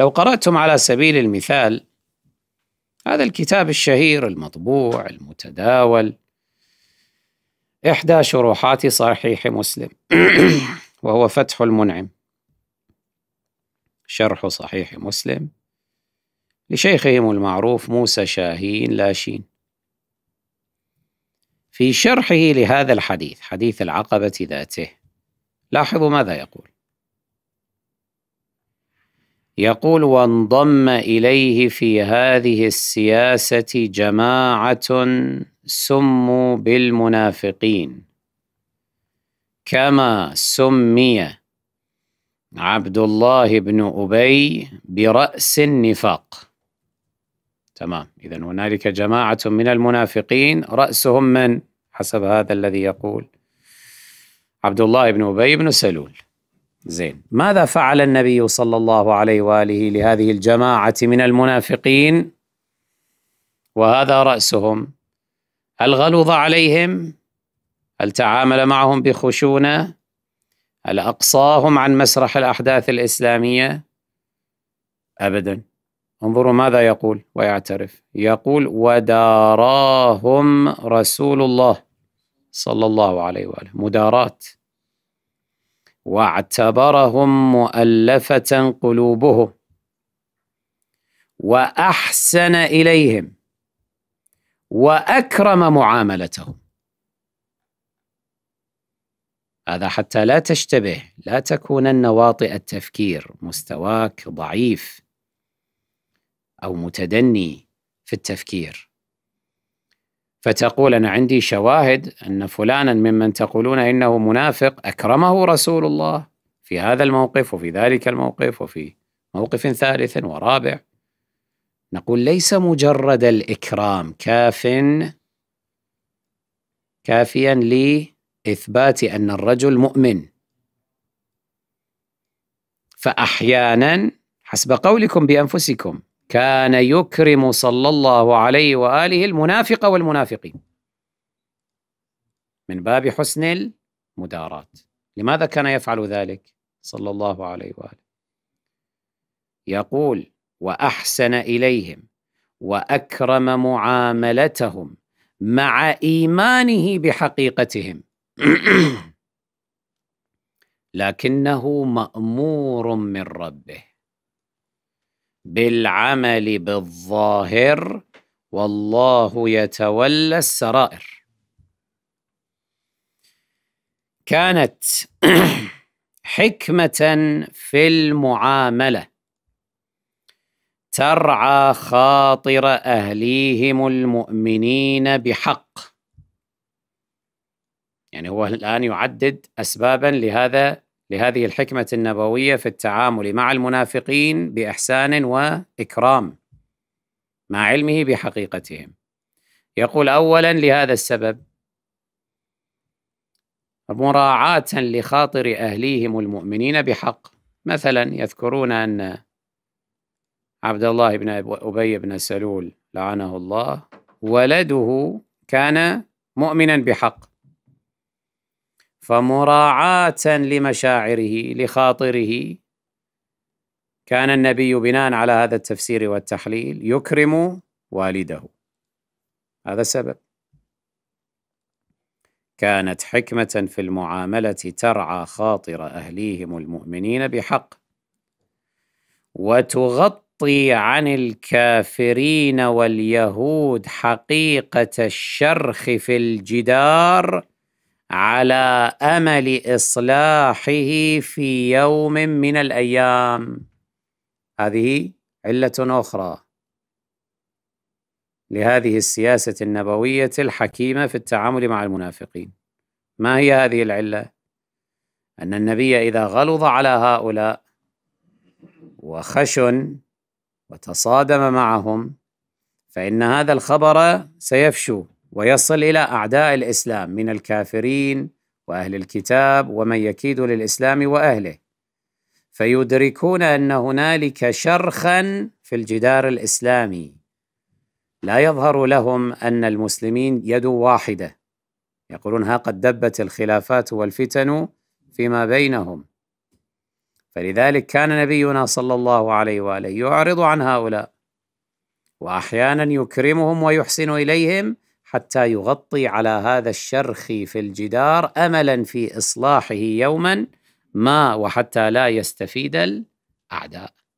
لو قرأتم على سبيل المثال هذا الكتاب الشهير المطبوع المتداول إحدى شروحات صحيح مسلم وهو فتح المنعم شرح صحيح مسلم لشيخهم المعروف موسى شاهين لاشين في شرحه لهذا الحديث حديث العقبة ذاته لاحظوا ماذا يقول يقول وانضم اليه في هذه السياسه جماعه سموا بالمنافقين كما سمي عبد الله بن ابي براس النفاق تمام اذا هنالك جماعه من المنافقين راسهم من حسب هذا الذي يقول عبد الله بن ابي بن سلول زين ماذا فعل النبي صلى الله عليه واله لهذه الجماعه من المنافقين وهذا راسهم هل غلظ عليهم هل تعامل معهم بخشونه هل اقصاهم عن مسرح الاحداث الاسلاميه ابدا انظروا ماذا يقول ويعترف يقول وداراهم رسول الله صلى الله عليه واله مدارات واعتبرهم مؤلفه قلوبهم واحسن اليهم واكرم معاملتهم هذا حتى لا تشتبه لا تكونن واطئ التفكير مستواك ضعيف او متدني في التفكير فتقول أنا عندي شواهد أن فلانا ممن تقولون إنه منافق أكرمه رسول الله في هذا الموقف وفي ذلك الموقف وفي موقف ثالث ورابع نقول ليس مجرد الإكرام كاف كافيا لإثبات أن الرجل مؤمن فأحيانا حسب قولكم بأنفسكم كان يكرم صلى الله عليه واله المنافق والمنافقين من باب حسن المداراة لماذا كان يفعل ذلك صلى الله عليه واله يقول واحسن اليهم واكرم معاملتهم مع ايمانه بحقيقتهم لكنه مامور من ربه بالعمل بالظاهر والله يتولى السرائر كانت حكمه في المعامله ترعى خاطر اهليهم المؤمنين بحق يعني هو الان يعدد اسبابا لهذا لهذه الحكمة النبوية في التعامل مع المنافقين بإحسان وإكرام مع علمه بحقيقتهم. يقول أولا لهذا السبب مراعاة لخاطر أهليهم المؤمنين بحق مثلا يذكرون أن عبد الله بن أبي بن سلول لعنه الله ولده كان مؤمنا بحق فمراعاة لمشاعره لخاطره كان النبي بناء على هذا التفسير والتحليل يكرم والده هذا السبب كانت حكمة في المعاملة ترعى خاطر أهليهم المؤمنين بحق وتغطي عن الكافرين واليهود حقيقة الشرخ في الجدار على امل اصلاحه في يوم من الايام هذه عله اخرى لهذه السياسه النبويه الحكيمه في التعامل مع المنافقين ما هي هذه العله ان النبي اذا غلظ على هؤلاء وخشن وتصادم معهم فان هذا الخبر سيفشو ويصل الى اعداء الاسلام من الكافرين واهل الكتاب ومن يكيد للاسلام واهله فيدركون ان هنالك شرخا في الجدار الاسلامي لا يظهر لهم ان المسلمين يد واحده يقولون ها قد دبت الخلافات والفتن فيما بينهم فلذلك كان نبينا صلى الله عليه واله يعرض عن هؤلاء واحيانا يكرمهم ويحسن اليهم حتى يغطي على هذا الشرخ في الجدار املا في اصلاحه يوما ما وحتى لا يستفيد الاعداء